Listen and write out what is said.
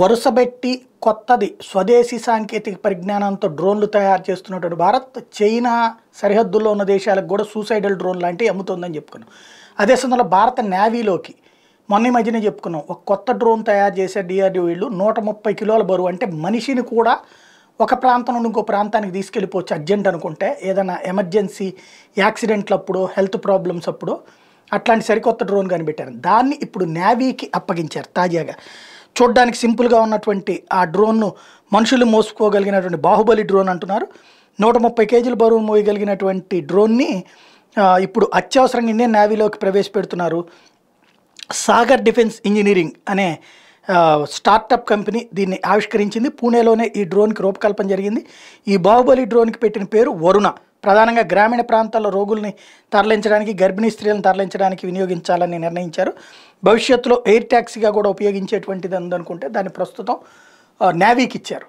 వరుసబెట్టి కొత్తది స్వదేశీ సాంకేతిక పరిజ్ఞానంతో డ్రోన్లు తయారు చేస్తున్నటువంటి భారత్ చైనా సరిహద్దుల్లో ఉన్న దేశాలకు కూడా సూసైడల్ డ్రోన్ లాంటివి అమ్ముతుందని చెప్పుకున్నాం అదే సమయంలో భారత నేవీలోకి మొన్న మధ్యనే చెప్పుకున్నాం ఒక కొత్త డ్రోన్ తయారు చేసే డిఆర్డీ వీళ్ళు నూట ముప్పై కిలోల బరువు అంటే మనిషిని కూడా ఒక ప్రాంతం నుండి ఇంకో ప్రాంతానికి తీసుకెళ్ళిపోవచ్చు అర్జెంట్ అనుకుంటే ఏదైనా ఎమర్జెన్సీ యాక్సిడెంట్లప్పుడు హెల్త్ ప్రాబ్లమ్స్ అప్పుడు అట్లాంటి సరికొత్త డ్రోన్ కనిపెట్టారు దాన్ని ఇప్పుడు నేవీకి అప్పగించారు తాజాగా చూడ్డానికి సింపుల్గా ఉన్నటువంటి ఆ డ్రోన్ను మనుషులు మోసుకోగలిగినటువంటి బాహుబలి డ్రోన్ అంటున్నారు నూట ముప్పై కేజీలు బరువు మోయగలిగినటువంటి డ్రోన్ని ఇప్పుడు అత్యవసరంగా ఇండియన్ నేవీలోకి ప్రవేశపెడుతున్నారు సాగర్ డిఫెన్స్ ఇంజనీరింగ్ అనే స్టార్టప్ కంపెనీ దీన్ని ఆవిష్కరించింది పూణేలోనే ఈ డ్రోన్కి రూపకల్పన జరిగింది ఈ బాహుబలి డ్రోన్కి పెట్టిన పేరు వరుణ ప్రధానంగా గ్రామీణ ప్రాంతాల్లో రోగుల్ని తరలించడానికి గర్భిణీ స్త్రీలను తరలించడానికి వినియోగించాలని నిర్ణయించారు భవిష్యత్తులో ఎయిర్ ట్యాక్సీగా కూడా ఉపయోగించేటువంటిది ఉందనుకుంటే దాన్ని ప్రస్తుతం నావీకి ఇచ్చారు